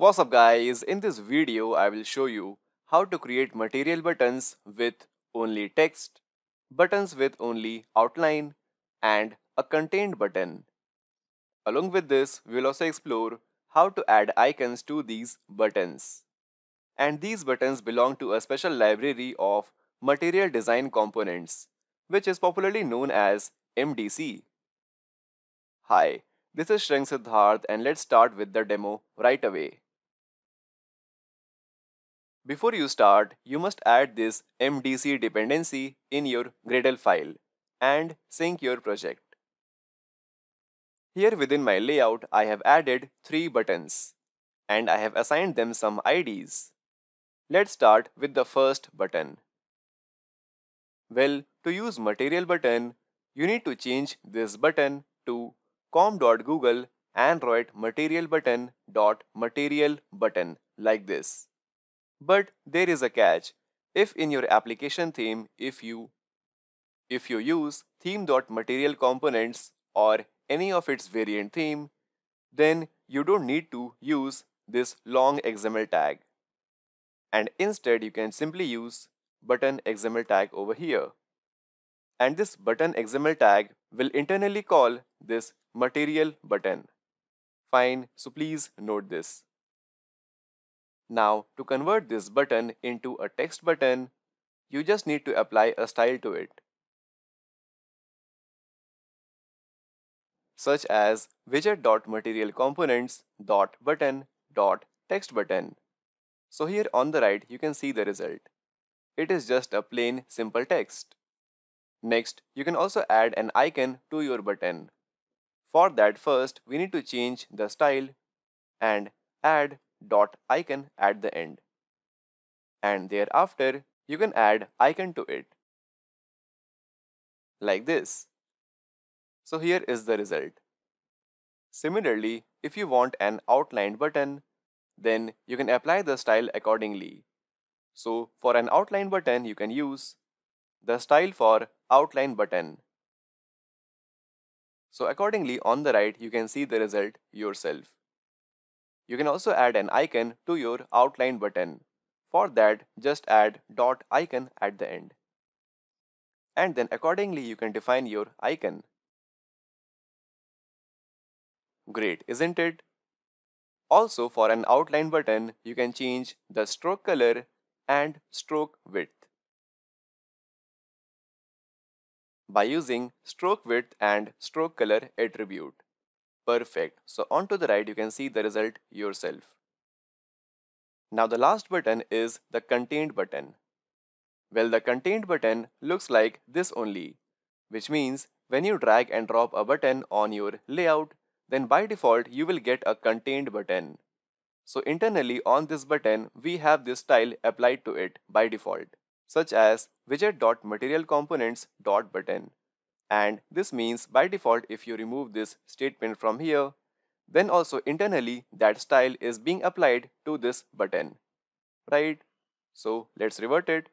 What's up guys, in this video I will show you how to create material buttons with only text, buttons with only outline and a contained button. Along with this, we will also explore how to add icons to these buttons. And these buttons belong to a special library of material design components, which is popularly known as MDC. Hi, this is Shreng Siddharth and let's start with the demo right away. Before you start, you must add this MDC dependency in your Gradle file and sync your project. Here within my layout, I have added three buttons and I have assigned them some IDs. Let's start with the first button. Well, to use material button, you need to change this button to com.google android material button dot material button like this. But there is a catch. If in your application theme, if you if you use theme.material components or any of its variant theme, then you don't need to use this long XML tag. And instead you can simply use button XML tag over here. And this button XML tag will internally call this material button. Fine, so please note this. Now to convert this button into a text button, you just need to apply a style to it. such as widget.materialComponents.button.textButton. So here on the right you can see the result. It is just a plain simple text. Next, you can also add an icon to your button. For that first, we need to change the style and add dot icon at the end. And thereafter, you can add icon to it. Like this. So here is the result. Similarly, if you want an outlined button, then you can apply the style accordingly. So for an outline button, you can use the style for outline button. So accordingly on the right, you can see the result yourself. You can also add an icon to your outline button. For that, just add dot icon at the end. And then accordingly, you can define your icon. Great, isn't it? Also, for an outline button, you can change the stroke color and stroke width. by using stroke width and stroke color attribute. Perfect. So on to the right, you can see the result yourself. Now the last button is the contained button. Well, the contained button looks like this only, which means when you drag and drop a button on your layout, then by default you will get a contained button. So internally on this button, we have this style applied to it by default, such as widget.materialcomponents.button and this means by default if you remove this statement from here then also internally that style is being applied to this button right so let's revert it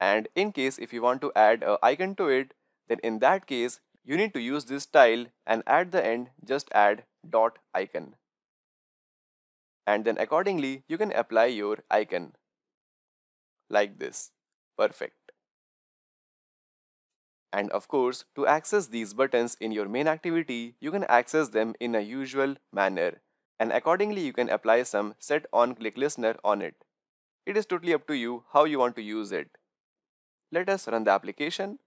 and in case if you want to add a icon to it then in that case you need to use this style and at the end just add dot icon and then accordingly you can apply your icon like this perfect and of course, to access these buttons in your main activity, you can access them in a usual manner. And accordingly, you can apply some set on click listener on it. It is totally up to you how you want to use it. Let us run the application.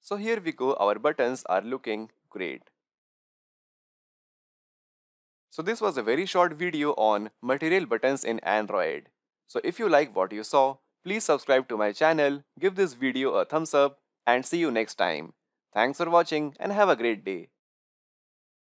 So here we go, our buttons are looking great. So this was a very short video on material buttons in Android. So if you like what you saw, please subscribe to my channel, give this video a thumbs up and see you next time. Thanks for watching and have a great day.